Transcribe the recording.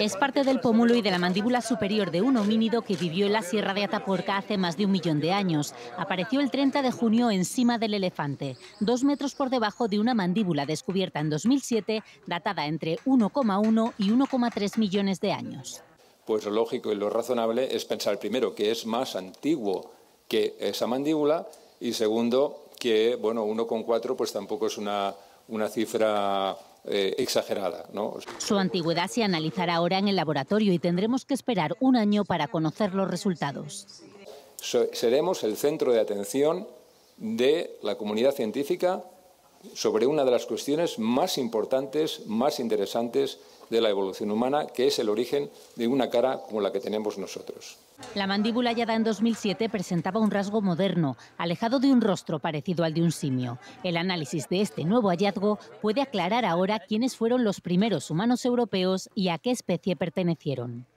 Es parte del pómulo y de la mandíbula superior de un homínido que vivió en la Sierra de Atapuerca hace más de un millón de años. Apareció el 30 de junio encima del elefante, dos metros por debajo de una mandíbula descubierta en 2007, datada entre 1,1 y 1,3 millones de años. Pues lo lógico y lo razonable es pensar primero que es más antiguo que esa mandíbula y segundo que bueno 1,4 pues tampoco es una, una cifra eh, exagerada. Su antigüedad se analizará ahora en el laboratorio y tendremos que esperar un año para conocer los resultados. seremos el centro de atención de la comunidad científica sobre una de las cuestiones más importantes, más interesantes de la evolución humana, que es el origen de una cara como la que tenemos nosotros. La mandíbula hallada en 2007 presentaba un rasgo moderno, alejado de un rostro parecido al de un simio. El análisis de este nuevo hallazgo puede aclarar ahora quiénes fueron los primeros humanos europeos y a qué especie pertenecieron.